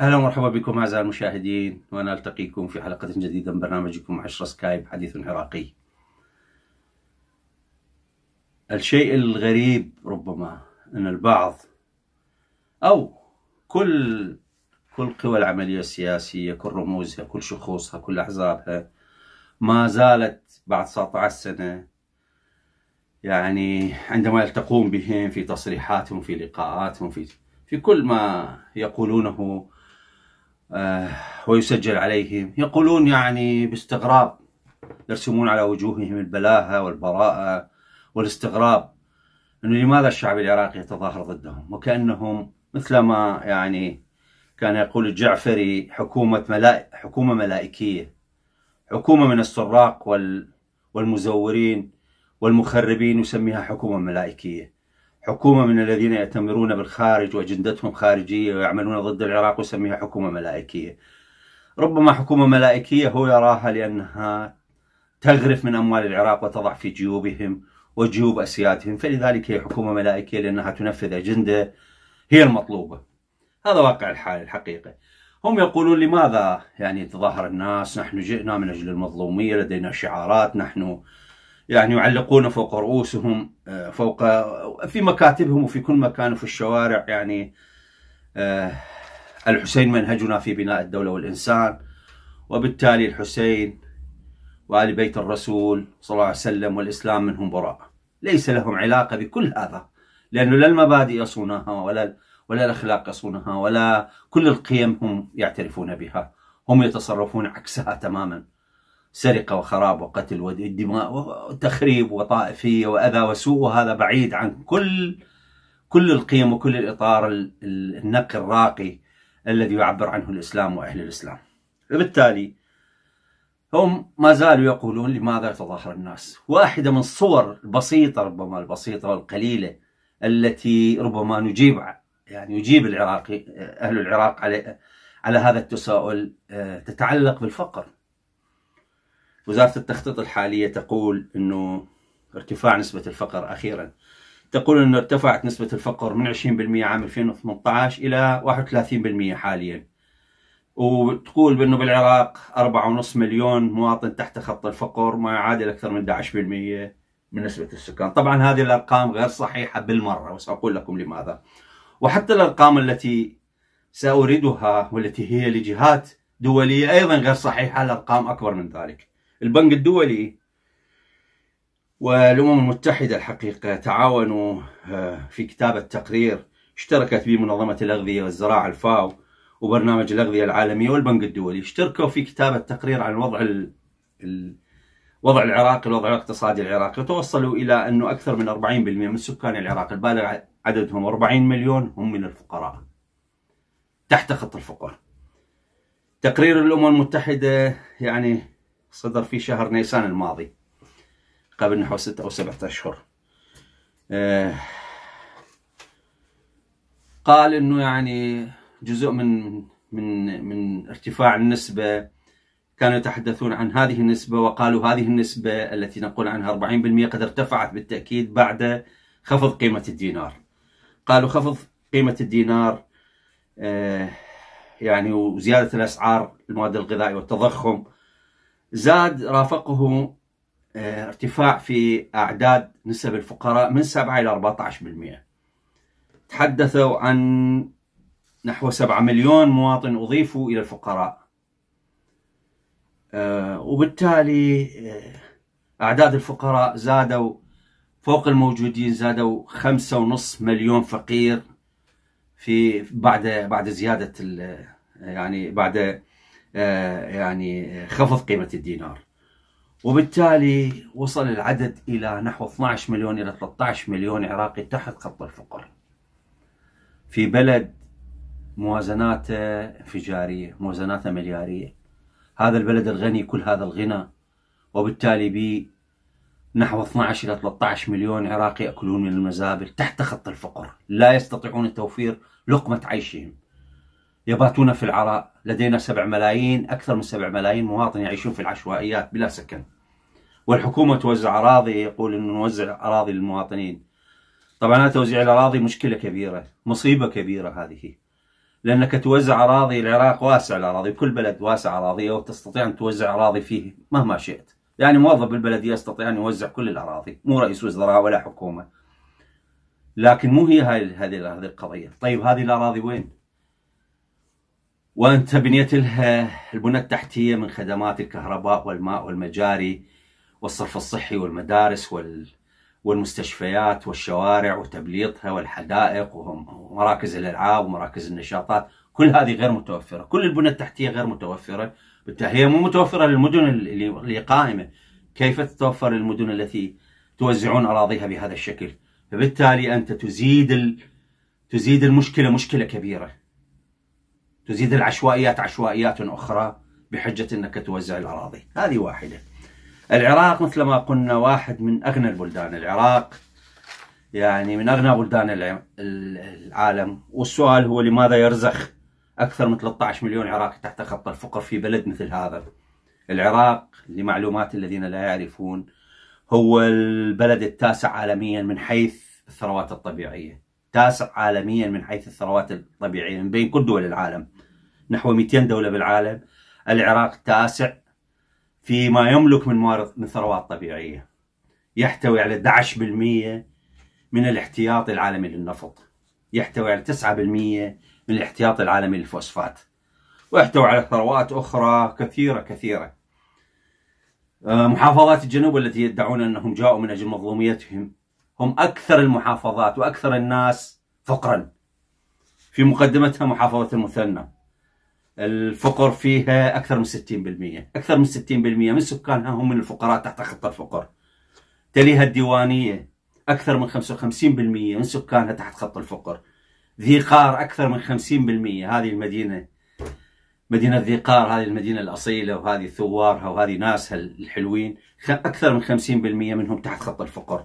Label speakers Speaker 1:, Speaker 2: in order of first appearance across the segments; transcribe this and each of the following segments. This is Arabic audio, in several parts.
Speaker 1: اهلا ومرحبا بكم اعزائي المشاهدين وانا التقيكم في حلقه جديده من برنامجكم 10 سكايب حديث عراقي. الشيء الغريب ربما ان البعض او كل كل قوى العمليه السياسيه، كل رموزها، كل شخوصها، كل احزابها ما زالت بعد 19 سنه يعني عندما يلتقون بهم في تصريحاتهم في لقاءاتهم في في كل ما يقولونه آه، ويسجل عليهم يقولون يعني باستغراب يرسمون على وجوههم البلاهة والبراءة والاستغراب أنه لماذا الشعب العراقي يتظاهر ضدهم وكأنهم مثلما يعني كان يقول الجعفري حكومة ملائ حكومة ملائكية حكومة من السراق وال والمزورين والمخربين يسميها حكومة ملائكية حكومة من الذين يأتمرون بالخارج وأجندتهم خارجية ويعملون ضد العراق ويسميها حكومة ملائكية ربما حكومة ملائكية هو يراها لأنها تغرف من أموال العراق وتضع في جيوبهم وجيوب أسيادهم فلذلك هي حكومة ملائكية لأنها تنفذ أجندة هي المطلوبة هذا واقع الحال الحقيقة هم يقولون لماذا يعني تظاهر الناس نحن جئنا من أجل المظلومية لدينا شعارات نحن يعني يعلقون فوق رؤوسهم آه، فوق في مكاتبهم وفي كل مكان وفي الشوارع يعني آه، الحسين منهجنا في بناء الدولة والإنسان وبالتالي الحسين وآل بيت الرسول صلى الله عليه وسلم والإسلام منهم براء ليس لهم علاقة بكل هذا لأنه لا المبادئ يصونها ولا ولا الأخلاق يصونها ولا كل القيم هم يعترفون بها هم يتصرفون عكسها تماماً سرقة وخراب وقتل ودماء وتخريب وطائفية وأذى وسوء وهذا بعيد عن كل كل القيم وكل الإطار النقي الراقي الذي يعبر عنه الإسلام وأهل الإسلام وبالتالي هم ما زالوا يقولون لماذا يتظاهر الناس واحدة من الصور البسيطة ربما البسيطة والقليلة التي ربما نجيب يعني يجيب العراقي أهل العراق على على هذا التساؤل آه، تتعلق بالفقر وزارة التخطيط الحالية تقول أنه ارتفاع نسبة الفقر أخيرا تقول أنه ارتفعت نسبة الفقر من 20% عام 2018 إلى 31% حاليا وتقول بأنه بالعراق 4.5 مليون مواطن تحت خط الفقر ما يعادل أكثر من 11% من نسبة السكان طبعا هذه الأرقام غير صحيحة بالمرة وسأقول لكم لماذا وحتى الأرقام التي سأريدها والتي هي لجهات دولية أيضا غير صحيحة الأرقام أكبر من ذلك البنك الدولي والأمم المتحدة الحقيقة تعاونوا آه، في كتابة تقرير اشتركت به منظمة الأغذية والزراعة الفاو وبرنامج الأغذية العالمية والبنك الدولي اشتركوا في كتابة تقرير عن الوضع ال... الوضع العراقي الوضع الاقتصادي العراقي وتوصلوا إلى أنه أكثر من 40% من سكان العراق البالغ عددهم 40 مليون هم من الفقراء تحت خط الفقر تقرير الأمم المتحدة يعني صدر في شهر نيسان الماضي قبل نحو ستة أو سبعة أشهر آه، قال انه يعني جزء من من من ارتفاع النسبه كانوا يتحدثون عن هذه النسبه وقالوا هذه النسبه التي نقول عنها 40% قد ارتفعت بالتاكيد بعد خفض قيمه الدينار. قالوا خفض قيمه الدينار آه، يعني وزياده الاسعار المواد الغذائيه والتضخم زاد رافقه آه، ارتفاع في أعداد نسب الفقراء من 7 إلى 14% تحدثوا عن نحو 7 مليون مواطن أضيفوا إلى الفقراء آه، وبالتالي آه، أعداد الفقراء زادوا فوق الموجودين زادوا 5.5 مليون فقير في بعد بعد زيادة يعني بعد آه، يعني خفض قيمة الدينار وبالتالي وصل العدد إلى نحو 12 مليون إلى 13 مليون عراقي تحت خط الفقر في بلد موازناته انفجارية موازناته مليارية هذا البلد الغني كل هذا الغنى وبالتالي ب نحو 12 إلى 13 مليون عراقي يأكلون من المزابل تحت خط الفقر لا يستطيعون توفير لقمة عيشهم يباتون في العراء لدينا سبع ملايين أكثر من سبع ملايين مواطن يعيشون في العشوائيات بلا سكن والحكومة توزع أراضي يقول أنه نوزع أراضي للمواطنين طبعا توزيع الأراضي مشكلة كبيرة مصيبة كبيرة هذه لأنك توزع أراضي العراق واسع الأراضي كل بلد واسع أراضيه وتستطيع أن توزع أراضي فيه مهما شئت يعني موظف بالبلدية يستطيع أن يوزع كل الأراضي مو رئيس وزراء ولا حكومة لكن مو هي هذه هذه القضية طيب هذه الأراضي وين؟ وأنت بنيت لها البنى التحتية من خدمات الكهرباء والماء والمجاري والصرف الصحي والمدارس وال والمستشفيات والشوارع وتبليطها والحدائق ومراكز الالعاب ومراكز النشاطات كل هذه غير متوفره كل البنى التحتيه غير متوفره بالتالي هي مو متوفره للمدن اللي قائمه كيف تتوفر للمدن التي توزعون اراضيها بهذا الشكل فبالتالي انت تزيد تزيد المشكله مشكله كبيره تزيد العشوائيات عشوائيات أخرى بحجة أنك توزع الأراضي هذه واحدة العراق مثل ما قلنا واحد من أغنى البلدان العراق يعني من أغنى بلدان العالم والسؤال هو لماذا يرزخ أكثر من 13 مليون عراقي تحت خط الفقر في بلد مثل هذا العراق لمعلومات الذين لا يعرفون هو البلد التاسع عالميا من حيث الثروات الطبيعية تاسع عالميا من حيث الثروات الطبيعية من بين كل دول العالم نحو 200 دولة بالعالم العراق التاسع فيما يملك من موارد من ثروات طبيعية يحتوي على 11% من الاحتياط العالمي للنفط يحتوي على 9% من الاحتياط العالمي للفوسفات ويحتوي على ثروات أخرى كثيرة كثيرة آه، محافظات الجنوب التي يدعون أنهم جاءوا من أجل مظلوميتهم هم أكثر المحافظات وأكثر الناس فقرا في مقدمتها محافظة المثنى الفقر فيها أكثر من 60% أكثر من 60% من سكانها هم من الفقراء تحت خط الفقر تليها الديوانية أكثر من 55% من سكانها تحت خط الفقر ذي قار أكثر من 50% هذه المدينة مدينة ذي قار هذه المدينة الأصيلة وهذه ثوارها وهذه ناسها الحلوين أكثر من 50% منهم تحت خط الفقر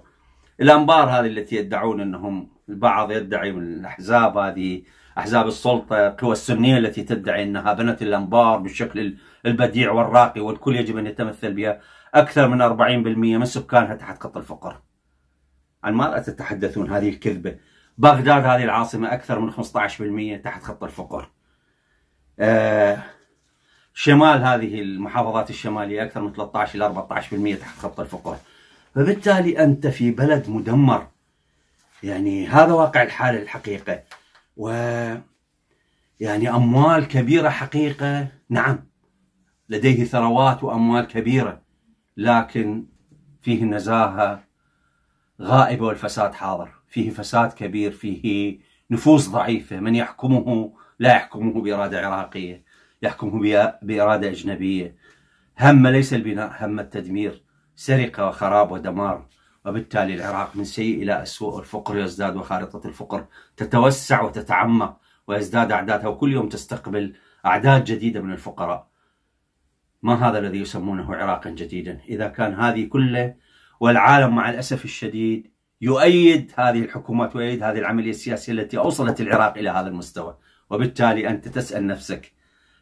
Speaker 1: الأنبار هذه التي يدعون أنهم البعض يدعي من الأحزاب هذه أحزاب السلطة القوى السنية التي تدعي أنها بنت الأنبار بالشكل البديع والراقي والكل يجب أن يتمثل بها أكثر من 40% من سكانها تحت خط الفقر عن ماذا تتحدثون هذه الكذبة بغداد هذه العاصمة أكثر من 15% تحت خط الفقر آه شمال هذه المحافظات الشمالية أكثر من 13 إلى 14% تحت خط الفقر فبالتالي أنت في بلد مدمر يعني هذا واقع الحالة الحقيقة و يعني أموال كبيرة حقيقة نعم لديه ثروات وأموال كبيرة لكن فيه نزاهة غائبة والفساد حاضر فيه فساد كبير فيه نفوس ضعيفة من يحكمه لا يحكمه بإرادة عراقية يحكمه بإرادة أجنبية هم ليس البناء هم التدمير سرقة وخراب ودمار وبالتالي العراق من سيء إلى أسوء الفقر يزداد وخارطة الفقر تتوسع وتتعمق ويزداد أعدادها وكل يوم تستقبل أعداد جديدة من الفقراء ما هذا الذي يسمونه عراقا جديدا إذا كان هذه كله والعالم مع الأسف الشديد يؤيد هذه الحكومات ويؤيد هذه العملية السياسية التي أوصلت العراق إلى هذا المستوى وبالتالي أنت تسأل نفسك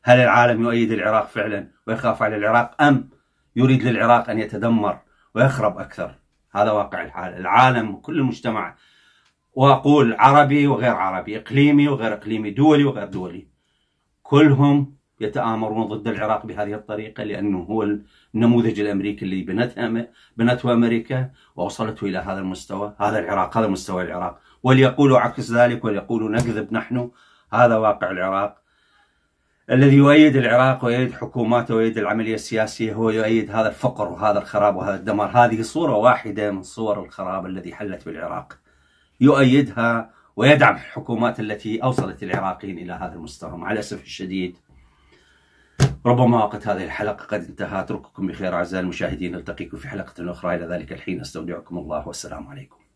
Speaker 1: هل العالم يؤيد العراق فعلا ويخاف على العراق أم يريد للعراق أن يتدمر ويخرب أكثر هذا واقع الحال العالم وكل المجتمع واقول عربي وغير عربي اقليمي وغير اقليمي دولي وغير دولي كلهم يتآمرون ضد العراق بهذه الطريقة لأنه هو النموذج الأمريكي اللي بنته بنته أمريكا وأوصلته إلى هذا المستوى هذا العراق هذا مستوى العراق وليقولوا عكس ذلك وليقولوا نكذب نحن هذا واقع العراق الذي يؤيد العراق ويؤيد حكوماته ويؤيد العملية السياسية هو يؤيد هذا الفقر وهذا الخراب وهذا الدمار هذه صورة واحدة من صور الخراب الذي حلت بالعراق يؤيدها ويدعم الحكومات التي أوصلت العراقيين إلى هذا المستوى مع الأسف الشديد ربما وقت هذه الحلقة قد انتهى أترككم بخير أعزائي المشاهدين نلتقيكم في حلقة أخرى إلى ذلك الحين أستودعكم الله والسلام عليكم